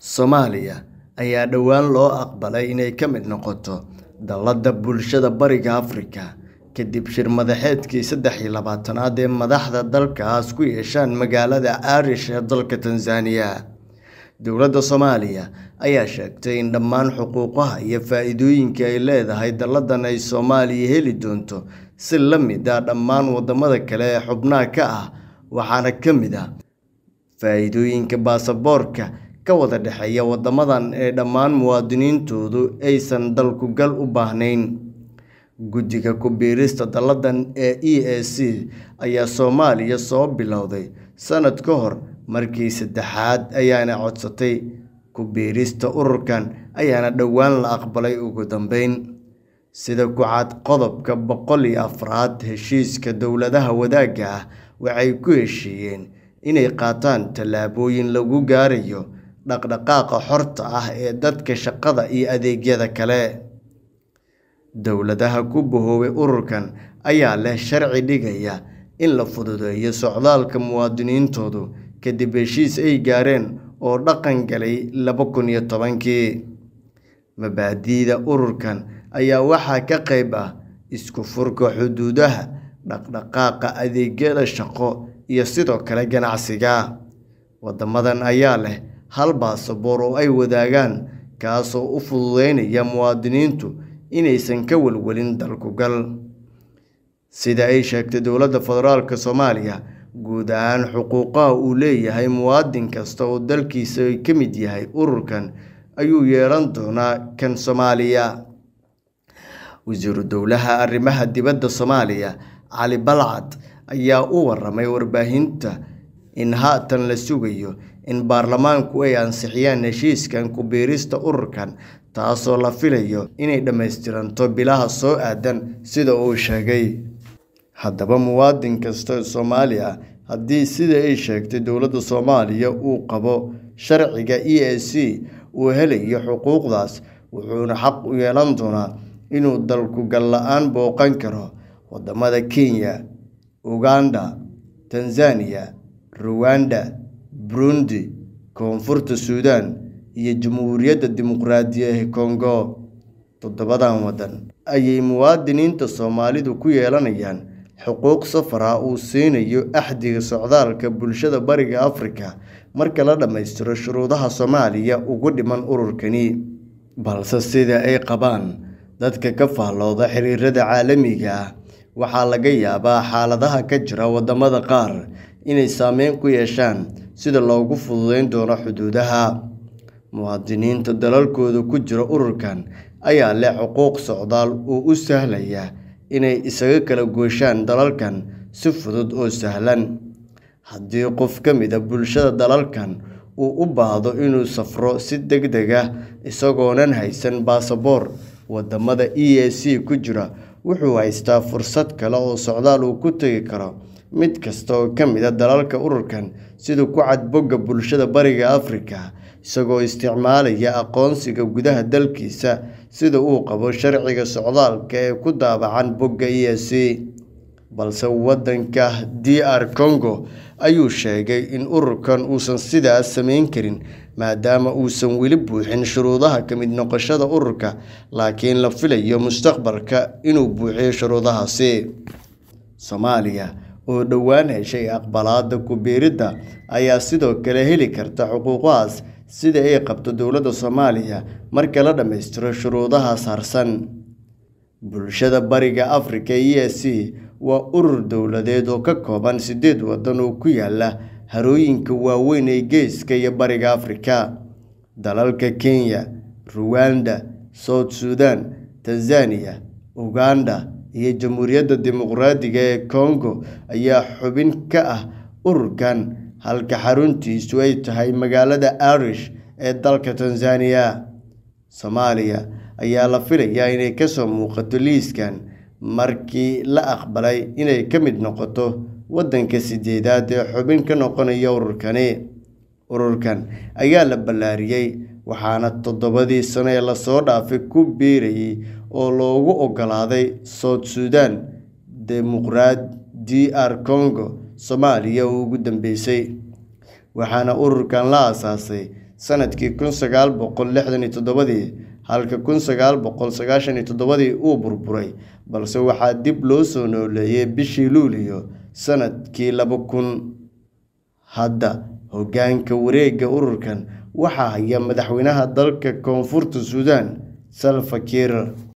soomaaliya ayaa dhowaan loo aqbalay inay ka mid noqoto dallada bulshada bariga afrika kadib shir madaxeedkii saddex iyo labaatanaad ee madaxda dalkaas ku yeeshaan magaalada aarish ee dalka tansaaniya dowladda soomaaliya ayaa sheegtay in dhammaan xuquuqaha iyo faa-iidooyinka ay leedahay dalladan ay soomaaliya heli doonto si la mid ah dhammaan waddamada kale ee xubnaha ka ah waxaana ka mid a ah faaiidooyinka baasaboorka ka wada dhexeeya waddamadan ee dhammaan muwaadiniintoodu aysan dalku-gal u baahnayn guddiga ku-biirista dalladan ee e a c ayaa soomaaliya soo bilowday sanad ka hor markii saddexaad ayaana codsatay ku-biirista ururkan ayaana dhowaan la aqbalay ugu dambeyn sida ku-cad qodobka boqol iyo afraad heshiiska dowladaha wadaagga ah waxay ku heshiiyeen inay qaataan tallaabooyin lagu gaarayo dhaqdhaqaaqa xorta ah ee dadka shaqada iyo adeegyada kale dowladaha ku bahoobay ururkan ayaa leh sharci dhigaya in la fududeeyo socdaalka muwaadiniintoodu kadib heshiis ay gaareen oo dhaqan galay laba kun iyo tobankii mabaadiida ururkan ayaa waxaa ka qayb ah isku furka xuduudaha dhaqdhaqaaqa adeegyada shaqo iyo sidoo kale ganacsiga waddamadan ayaa leh hal baasaboor oo ay wadaagaan kaasoo u fududeynaya muwaadiniintu inaysan ka welwelin gal sida ay sheegtay dowladda federaalk soomaaliya guud ahaan xuquuqaha uu leeyahay muwaadin kasta oo dalkiisa ay ka mid yahay ururkan ayuu yeelan doonaa kan soomaaliya wasiiru dowlaha arrimaha dibadda soomaaliya cali balcad ayaa u warramay warbaahinta in haatan la sugayo in baarlamaanku ay ansixiyaan heshiiskan ku-biirista ururkan taasoo la filayo inay dhammaystiranto bilaha soo aadan sida uu sheegay haddaba muwaadin kasta soomaali ah haddii sida ay sheegtay dowladda soomaaliya uu qabo sharciga e a c uu helayo xuquuqdaas wuxuuna xaq u yeelan doonaa inuu dalku galla-aan booqan karo waddamada kenya uganda tanzaniya ruwanda burundi koonfurta suudaan iyo jamhuuriyadda dimuqraadiyahi kongo toddobadan waddan ayay muwaadiniinta soomaalidu ku yeelanayaan xuquuq safar ah uu siinayo axdiga socdaalka bulshada bariga afrika marka la dhammaystiro shuruudaha soomaaliya ugu dhiman ururkani balse sida ay qabaan dadka ka faallooda xiriirada caalamiga ah waxaa laga yaabaa xaaladaha ka jira waddamada qaar inay saameyn ku yeeshaan sida loogu fududeyn doono xuduudaha muwaadiniinta dalalkooda ku jira ururkan ayaa leh xuquuq socdaal oo u sahlaya inay isaga kala gooshaan dalalkan si fudud oo sahlan haddii qof ka mida bulshada dalalkan uu u baahdo inuu safro si deg deg ah isagoonan haysan baasaboor waddamada e a c ku jira wuxuu haystaa fursad kale oo socdaal uu ku tegi karo mid kasta oo ka mid a ah dalalka ururkan siduu ku cad bogga bulshada bariga afrika isagoo isticmaalaya aqoonsiga gudaha dalkiisa sida uu qabo sharciga socdaalka ee ku daabacan bogga e s balse waddanka d r congo ayuu sheegay in ururkan uusan sidaas samayn karin maadaama uusan weli buuxin shuruudaha ka mid noqoshada ururka laakiin la filayo mustaqbalka inuu buuxiyo shuruudahaasi soomaaliya oo dhowaan heshay aqbalaada ku-biiridda ayaa sidoo kale heli karta xuquuqahaas sida ay qabto dowladda soomaaliya marka la dhammaystiro shuruudaha harsan bulshada bariga africa e e c waa urur dowladeed oo ka kooban siddeed waddan oo ku yaala harooyinka waaweyn ee geeska iyo bariga afrika dalalka kenya ruwanda south sudan tanzania uganda iyo jamhuuriyadda dimuqraadiga ee kongo ayaa xubin ka ah ururkan halka xaruntiisu ay tahay magaalada arish ee dalka tanzaniya soomaaliya ayaa la filayaa inay ka soo muuqato liiskan markii la aqbalay inay ka mid noqoto waddanka sideedaad ee xubin ka noqonaya ururkani ururkan ayaa la ballaariyey waxaana toddobadii sano ee lasoo dhaafay ku biirayay oo loogu ogolaaday South Sudan, d r Congo, Soomaaliya ugu dambeysay waxaana ururkan la aasaasay sanadkii kun sagaal boqol lixdan iyo toddobadii halka kun sagaal boqol sagaashan iyo toddobadii uu burburay balse waxaa dib loo soo nooleeyay bishii luuliyo sanadkii laba kun hadda hoggaanka wareega ururkan waxaa haya madaxweynaha dalka koonfurta suudan salva kiir